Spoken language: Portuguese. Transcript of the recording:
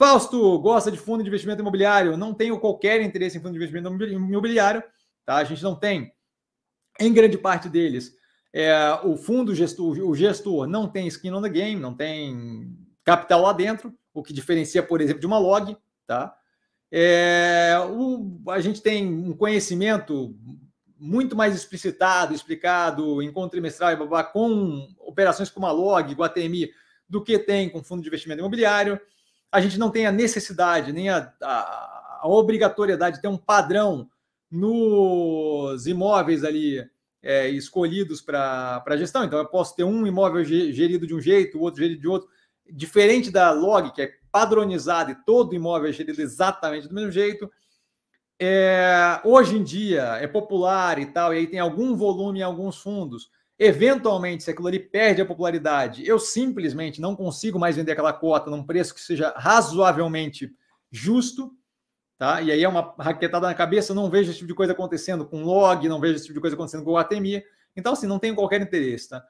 Fausto gosta de fundo de investimento imobiliário. Não tenho qualquer interesse em fundo de investimento imobiliário. Tá? A gente não tem, em grande parte deles, é, o fundo gestor, o gestor não tem skin on the game, não tem capital lá dentro, o que diferencia, por exemplo, de uma log. Tá? É, o, a gente tem um conhecimento muito mais explicitado, explicado em trimestral e babá, com operações como a log, Guatemi, do que tem com fundo de investimento imobiliário a gente não tem a necessidade, nem a, a, a obrigatoriedade de ter um padrão nos imóveis ali é, escolhidos para gestão. Então, eu posso ter um imóvel gerido de um jeito, o outro gerido de outro. Diferente da log, que é padronizada e todo imóvel é gerido exatamente do mesmo jeito. É, hoje em dia é popular e tal, e aí tem algum volume em alguns fundos. Eventualmente, se aquilo ali perde a popularidade, eu simplesmente não consigo mais vender aquela cota num preço que seja razoavelmente justo, tá? E aí é uma raquetada na cabeça, não vejo esse tipo de coisa acontecendo com log, não vejo esse tipo de coisa acontecendo com o Atemia. Então, assim, não tenho qualquer interesse, tá?